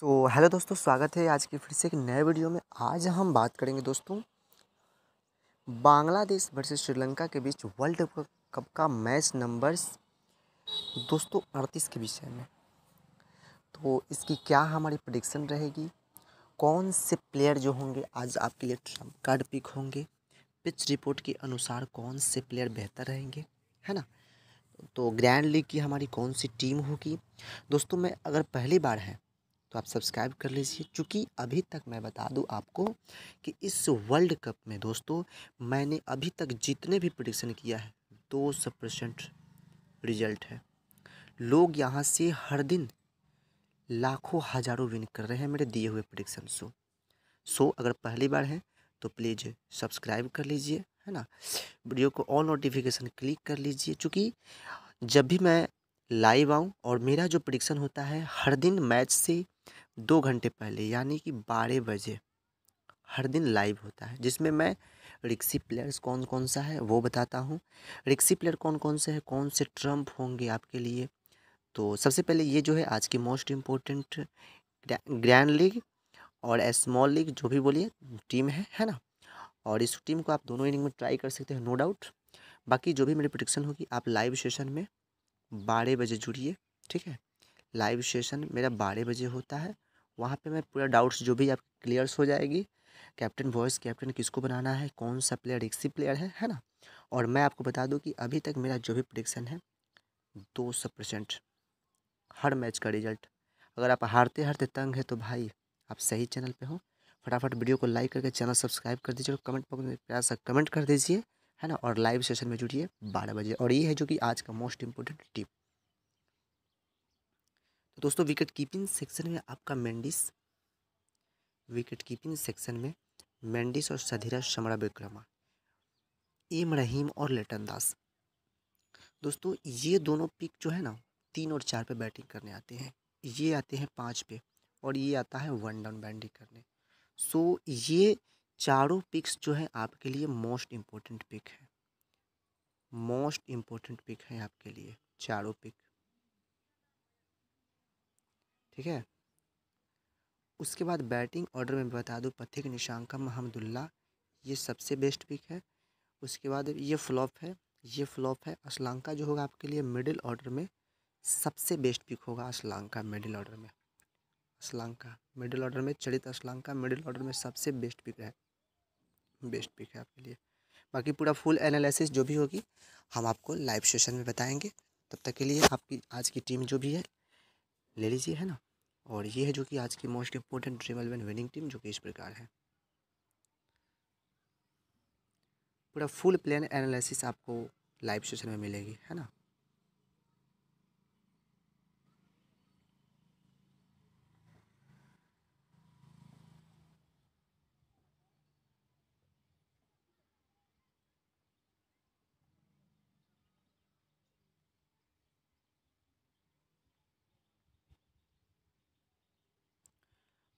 तो हेलो दोस्तों स्वागत है आज की फिर से एक नए वीडियो में आज हम बात करेंगे दोस्तों बांग्लादेश वर्सेस श्रीलंका के बीच वर्ल्ड कप का मैच नंबर्स दोस्तों अड़तीस के विषय में तो इसकी क्या हमारी प्रडिक्शन रहेगी कौन से प्लेयर जो होंगे आज आपके लिए ट्रम्प कार्ड पिक होंगे पिच रिपोर्ट के अनुसार कौन से प्लेयर बेहतर रहेंगे है ना तो ग्रैंड लीग की हमारी कौन सी टीम होगी दोस्तों मैं अगर पहली बार है तो आप सब्सक्राइब कर लीजिए क्योंकि अभी तक मैं बता दूं आपको कि इस वर्ल्ड कप में दोस्तों मैंने अभी तक जितने भी प्रडिक्शन किया है दो सौ परसेंट रिजल्ट है लोग यहाँ से हर दिन लाखों हज़ारों विन कर रहे हैं मेरे दिए हुए प्रडिक्शन शो सो अगर पहली बार है तो प्लीज़ सब्सक्राइब कर लीजिए है ना वीडियो को ऑल नोटिफिकेशन क्लिक कर लीजिए चूँकि जब भी मैं लाइव आऊँ और मेरा जो प्रडिक्शन होता है हर दिन मैच से दो घंटे पहले यानी कि बारह बजे हर दिन लाइव होता है जिसमें मैं रिक्सी प्लेयर्स कौन कौन सा है वो बताता हूँ रिक्सी प्लेयर कौन कौन से हैं कौन से ट्रम्प होंगे आपके लिए तो सबसे पहले ये जो है आज की मोस्ट इम्पोर्टेंट ग्रैंड लीग और स्मॉल लीग जो भी बोलिए टीम है है ना और इस टीम को आप दोनों इनिंग में ट्राई कर सकते हैं नो डाउट बाकी जो भी मेरी प्रोडिक्शन होगी आप लाइव सेशन में बारह बजे जुड़िए ठीक है लाइव सेशन मेरा बारह बजे होता है वहाँ पे मैं पूरा डाउट्स जो भी आप क्लियर्स हो जाएगी कैप्टन वॉइस कैप्टन किसको बनाना है कौन सा प्लेयर सी प्लेयर है है ना और मैं आपको बता दूं कि अभी तक मेरा जो भी प्रडिक्शन है दो सौ परसेंट हर मैच का रिजल्ट अगर आप हारते हारते तंग है तो भाई आप सही चैनल पर हो फटाफट वीडियो को लाइक करके चैनल सब्सक्राइब कर दीजिए और कमेंट बॉक्स में प्यार सा कमेंट कर दीजिए है ना और लाइव सेशन में जुड़िए बारह बजे और ये है जो कि आज का मोस्ट इम्पोर्टेंट टिप तो दोस्तों विकेट कीपिंग सेक्शन में आपका मेंडिस विकेट कीपिंग सेक्शन में मैंडिस और सधीरा शमरा विक्रमा एम रहीम और लेटन दास दोस्तों ये दोनों पिक जो है ना तीन और चार पे बैटिंग करने आते हैं ये आते हैं पाँच पे और ये आता है वन डाउन बैटिंग करने सो ये चारों पिक्स जो है आपके लिए मोस्ट इम्पोर्टेंट पिक है मोस्ट इम्पोर्टेंट पिक है आपके लिए चारों पिक ठीक है उसके बाद बैटिंग ऑर्डर में बता दूँ पथिक निशांका महमदुल्ला ये सबसे बेस्ट पिक है उसके बाद ये फ्लॉप है ये फ्लॉप है अश्लांका जो होगा आपके लिए मिडिल ऑर्डर में सबसे बेस्ट पिक होगा अश्लांका मिडिल ऑर्डर में अश्लांका मिडिल ऑर्डर में चलित अश्लांका मिडिल ऑर्डर में सबसे बेस्ट पिक है बेस्ट पिक है आपके लिए बाकी पूरा फुल एनालिसिस जो भी होगी हम आपको लाइव सेशन में बताएंगे तब तक के लिए आपकी आज की टीम जो भी है ले लीजिए है ना और ये है जो कि आज की most important dream eleven winning team जो कि इस प्रकार है पूरा फुल प्लान एनालिसिस आपको लाइव सेशन में मिलेगी है ना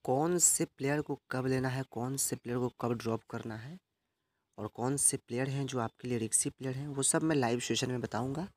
कौन से प्लेयर को कब लेना है कौन से प्लेयर को कब ड्रॉप करना है और कौन से प्लेयर हैं जो आपके लिए रिक्सी प्लेयर हैं वो सब मैं लाइव सेशन में बताऊंगा